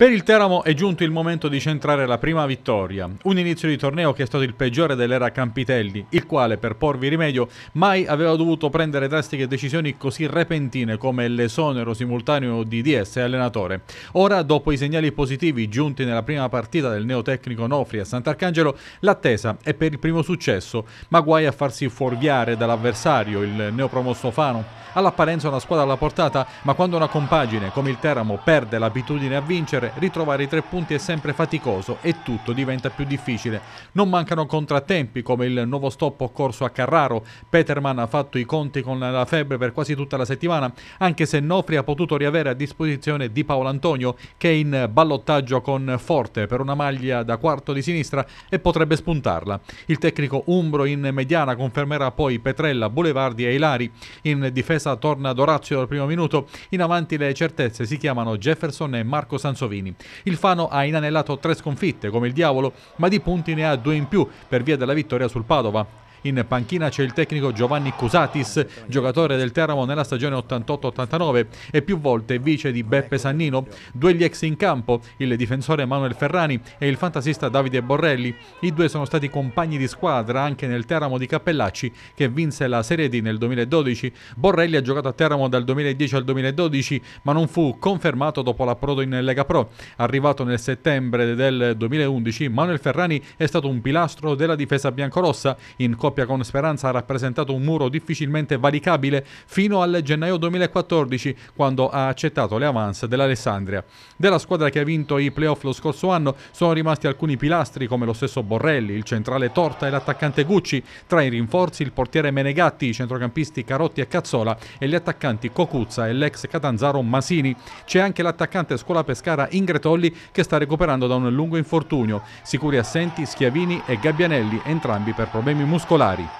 Per il Teramo è giunto il momento di centrare la prima vittoria, un inizio di torneo che è stato il peggiore dell'era Campitelli, il quale per porvi rimedio mai aveva dovuto prendere drastiche decisioni così repentine come l'esonero simultaneo di DS e allenatore. Ora, dopo i segnali positivi giunti nella prima partita del neotecnico Nofri a Sant'Arcangelo, l'attesa è per il primo successo, ma guai a farsi fuorviare dall'avversario, il neopromosso Fano all'apparenza una squadra alla portata, ma quando una compagine come il Teramo perde l'abitudine a vincere, ritrovare i tre punti è sempre faticoso e tutto diventa più difficile. Non mancano contrattempi come il nuovo stop occorso a Carraro, Peterman ha fatto i conti con la febbre per quasi tutta la settimana, anche se Nofri ha potuto riavere a disposizione di Paolo Antonio che è in ballottaggio con Forte per una maglia da quarto di sinistra e potrebbe spuntarla. Il tecnico Umbro in mediana confermerà poi Petrella, Boulevardi e Ilari. In difesa difesa torna ad Orazio dal primo minuto, in avanti le certezze si chiamano Jefferson e Marco Sansovini. Il Fano ha inanellato tre sconfitte come il diavolo, ma di punti ne ha due in più per via della vittoria sul Padova. In panchina c'è il tecnico Giovanni Cusatis, giocatore del Teramo nella stagione 88-89 e più volte vice di Beppe Sannino. Due gli ex in campo, il difensore Manuel Ferrani e il fantasista Davide Borrelli. I due sono stati compagni di squadra anche nel Teramo di Cappellacci che vinse la Serie D nel 2012. Borrelli ha giocato a Teramo dal 2010 al 2012 ma non fu confermato dopo l'approdo in Lega Pro. Arrivato nel settembre del 2011, Manuel Ferrani è stato un pilastro della difesa biancorossa in Coppa coppia con Speranza ha rappresentato un muro difficilmente valicabile fino al gennaio 2014, quando ha accettato le avance dell'Alessandria. Della squadra che ha vinto i playoff lo scorso anno sono rimasti alcuni pilastri come lo stesso Borrelli, il centrale Torta e l'attaccante Gucci, tra i rinforzi il portiere Menegatti, i centrocampisti Carotti e Cazzola e gli attaccanti Cocuzza e l'ex Catanzaro Masini. C'è anche l'attaccante scuola Pescara Ingretolli che sta recuperando da un lungo infortunio. Sicuri assenti Schiavini e Gabbianelli, entrambi per problemi muscolari. Scolari.